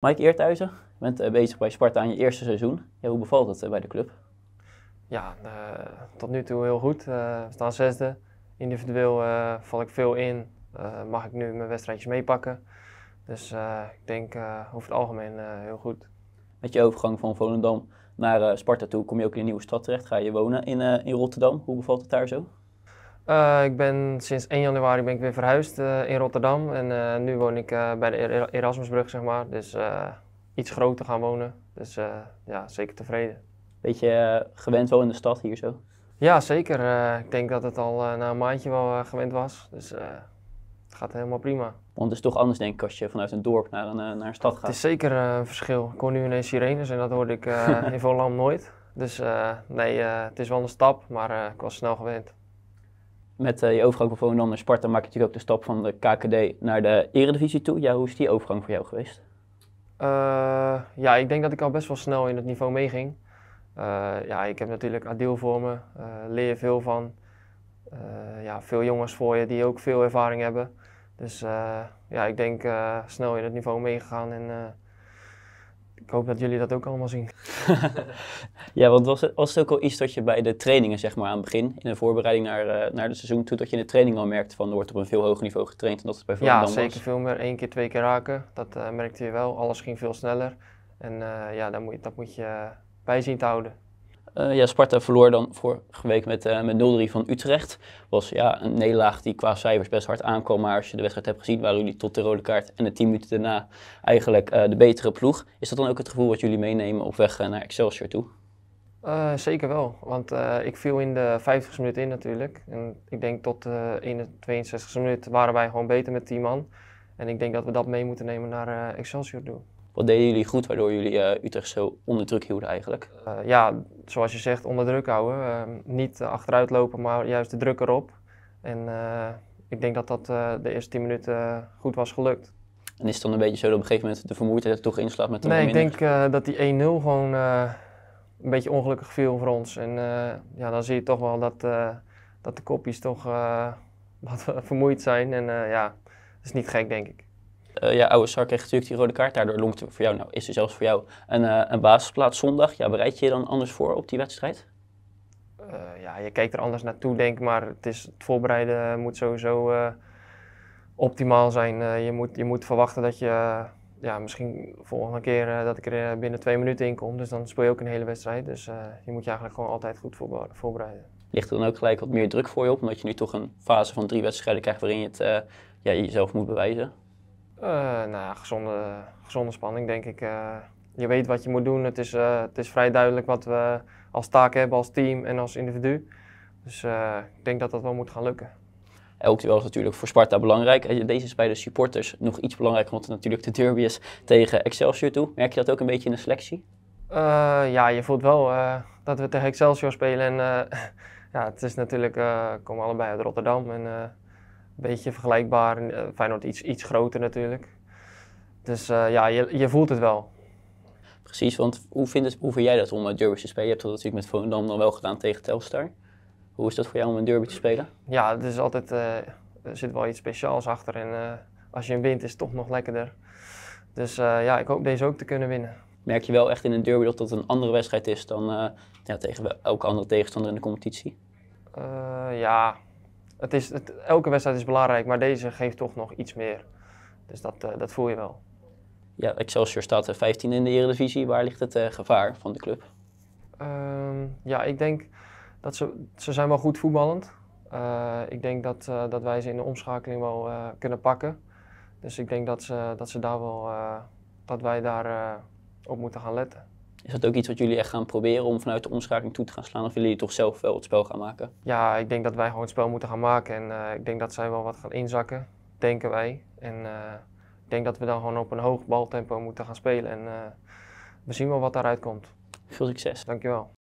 Mike Eerthuizen, je bent eh, bezig bij Sparta aan je eerste seizoen. hoe bevalt het eh, bij de club? Ja, eh, tot nu toe heel goed. we staan zesde. Individueel val ik veel in. mag ik nu mijn wedstrijdjes meepakken. Dus ik denk over het algemeen heel goed. Met je overgang van Volendam naar Sparta toe kom je ook in een nieuwe stad terecht. Ga je wonen in, in Rotterdam. Hoe bevalt het daar zo? Eh, ik ben sinds 1 januari ben ik weer verhuisd eh, in Rotterdam. En eh, nu woon ik bij de Erasmusbrug, zeg maar. Dus iets groter gaan wonen. Dus ja, zeker tevreden. Beetje gewend wel in de stad hier zo? Ja, zeker. ik denk dat het al na een maandje wel gewend was. Dus het gaat helemaal prima. Want het is toch anders, denk ik, als je vanuit een dorp naar een, naar een stad gaat. Het is zeker een verschil. Ik hoor nu ineens sirenes en dat hoorde ik in Volendam nooit. Dus nee, het is wel een stap, maar ik was snel gewend met eh, je overgang van Volendam naar Sparta maak je natuurlijk ook de stap van de KKD naar de Eredivisie toe. Ja, hoe is die overgang voor jou geweest? Eh, ja, ik denk dat ik al best wel snel in het niveau meeging. Eh, ja, ik heb natuurlijk Adil voor me, leer je veel van. ja, veel jongens voor je die ook veel ervaring hebben. Dus ja, ik denk snel in het niveau meegegaan en ik hoop dat jullie dat ook allemaal zien. ja, want was het, was ook al iets dat je bij de trainingen, zeg maar aan het begin, in de voorbereiding naar, uh, naar de seizoen toe, dat je in de training al merkte van er wordt op een veel hoger niveau getraind en dat het bij Volendam ja, Ja, zeker veel meer. Eén keer, twee keer raken. Dat eh, merkte je wel. Alles ging veel sneller. En eh, ja, dat moet, dat moet je bij zien te houden. Eh, ja, Sparta verloor dan vorige week met, uh, met 0-3 van Utrecht. Was ja, een nederlaag die qua cijfers best hard aankwam. Maar als je de wedstrijd hebt gezien, waren jullie tot de rode kaart en de 10 minuten daarna eigenlijk eh, de betere ploeg. Is dat dan ook het gevoel wat jullie meenemen op weg naar Excelsior toe? zeker wel, want ik viel in de 50 minuut in natuurlijk. En ik denk tot de 62 minuut waren wij gewoon beter met 10 man. En ik denk dat we dat mee moeten nemen naar Excelsior toe. Wat deden jullie goed waardoor jullie eh, Utrecht zo onder druk hielden eigenlijk? Eh, ja, zoals je zegt, onder druk houden. Ehm, niet eh, achteruit lopen, maar juist de druk erop. En ik denk dat dat de eerste 10 minuten goed was gelukt. En is het dan een beetje zo dat op een gegeven moment de vermoeidheid toch inslaat met de Nee, ik denk dat die 1-0 gewoon een beetje ongelukkig viel voor ons. En ja, dan zie je toch wel dat, dat de kopjes toch wat vermoeid zijn. En ja, dat is niet gek, denk ik uh, ja, Sar krijgt natuurlijk die rode kaart, daardoor longt voor jou, nou is er zelfs voor jou een, eh, een basisplaats zondag. Ja, bereid je je dan anders voor op die wedstrijd? Eh, ja, je kijkt er anders naartoe, denk ik, maar het, is, het voorbereiden moet sowieso optimaal zijn. je, moet, je moet verwachten dat je ja, misschien de volgende keer dat ik er binnen twee minuten in kom, dus dan speel je ook een hele wedstrijd. Dus je moet je eigenlijk gewoon altijd goed voorbereiden. Ligt er dan ook gelijk wat meer druk voor je op, omdat je nu toch een fase van drie wedstrijden krijgt waarin je het, ja, jezelf moet bewijzen? Eh, nou gezonde, gezonde spanning denk ik. Eh, je weet wat je moet doen. Het is, eh, het is vrij duidelijk wat we als taak hebben, als team en als individu. Dus ik denk dat dat wel moet gaan lukken. Elk duel is natuurlijk voor Sparta belangrijk. Deze is bij de supporters nog iets belangrijker, want natuurlijk de derby is tegen Excelsior toe. Merk je dat ook een beetje in de selectie? ja, je voelt wel dat we tegen Excelsior spelen. En ja, het is natuurlijk, we komen allebei uit Rotterdam. En beetje vergelijkbaar. Eh, Feyenoord iets, iets groter natuurlijk. Dus eh, ja, je, je voelt het wel. Precies, want hoe, het, hoe vind jij dat om een derby te spelen? Je hebt dat natuurlijk met Volendam dan wel gedaan tegen Telstar. Hoe is dat voor jou om een derby te spelen? Ja, het is altijd, eh, er zit wel iets speciaals achter. En als je hem wint is het toch nog lekkerder. Dus ja, ik hoop deze ook te kunnen winnen merk je wel echt in een derby dat dat een andere wedstrijd is dan ja, tegen elke andere tegenstander in de competitie? ja, het is, het, elke wedstrijd is belangrijk, maar deze geeft toch nog iets meer. Dus dat, eh, dat voel je wel. Ja, Excelsior staat 15 eh, in de Eredivisie. Waar ligt het eh, gevaar van de club? Ehm, ja, ik denk dat ze, ze zijn wel goed voetballend. Uh, ik denk dat, dat wij ze in de omschakeling wel kunnen pakken. Dus ik denk dat, ze, dat, ze daar wel, dat wij daar op moeten gaan letten. Is dat ook iets wat jullie echt gaan proberen om vanuit de omschakeling toe te gaan slaan? Of willen jullie toch zelf wel het spel gaan maken? Ja, ik denk dat wij gewoon het spel moeten gaan maken. En eh, ik denk dat zij wel wat gaan inzakken, denken wij. En eh, ik denk dat we dan gewoon op een hoog baltempo moeten gaan spelen. En eh, we zien wel wat daaruit komt. Veel succes. Dankjewel.